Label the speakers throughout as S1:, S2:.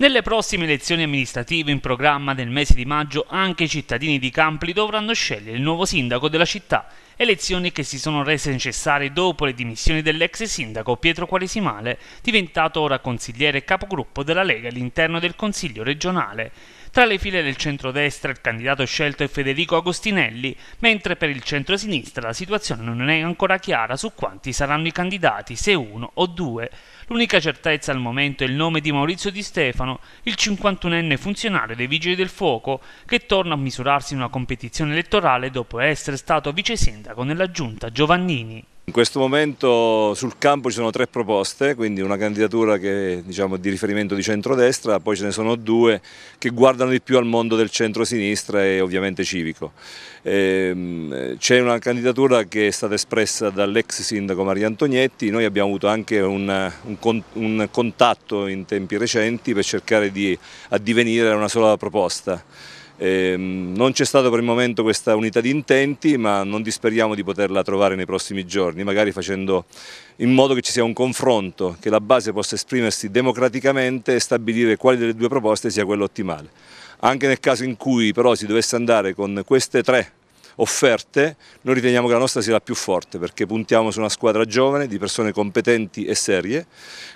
S1: Nelle prossime elezioni amministrative in programma nel mese di maggio anche i cittadini di Campli dovranno scegliere il nuovo sindaco della città, elezioni che si sono rese necessarie dopo le dimissioni dell'ex sindaco Pietro Quaresimale, diventato ora consigliere e capogruppo della Lega all'interno del Consiglio regionale. Tra le file del centrodestra il candidato scelto è Federico Agostinelli, mentre per il centrosinistra la situazione non è ancora chiara su quanti saranno i candidati, se uno o due. L'unica certezza al momento è il nome di Maurizio Di Stefano, Milano, il 51enne funzionario dei Vigili del Fuoco, che torna a misurarsi in una competizione elettorale dopo essere stato vice sindaco nella giunta Giovannini.
S2: In questo momento sul campo ci sono tre proposte, quindi una candidatura che diciamo, di riferimento di centrodestra, poi ce ne sono due che guardano di più al mondo del centro-sinistra e ovviamente civico. Ehm, c'è una candidatura che è stata espressa dall'ex sindaco Maria Antonietti, noi abbiamo avuto anche un, un, un contatto in tempi recenti per cercare di addivenire a una sola proposta. Eh, non c'è stata per il momento questa unità di intenti, ma non disperiamo di poterla trovare nei prossimi giorni, magari facendo in modo che ci sia un confronto, che la base possa esprimersi democraticamente e stabilire quale delle due proposte sia quella ottimale. Anche nel caso in cui però si dovesse andare con queste tre offerte, noi riteniamo che la nostra sia la più forte perché puntiamo su una squadra giovane di persone competenti e serie,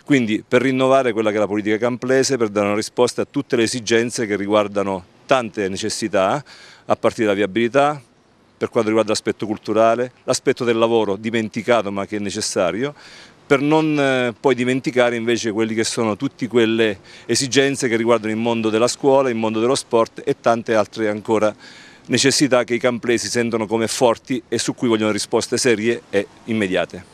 S2: quindi per rinnovare quella che è la politica camplese, per dare una risposta a tutte le esigenze che riguardano tante necessità a partire da viabilità, per quanto riguarda l'aspetto culturale, l'aspetto del lavoro dimenticato ma che è necessario, per non eh, poi dimenticare invece quelle che sono tutte quelle esigenze che riguardano il mondo della scuola, il mondo dello sport e tante altre ancora necessità che i camplesi sentono come forti e su cui vogliono risposte serie e immediate.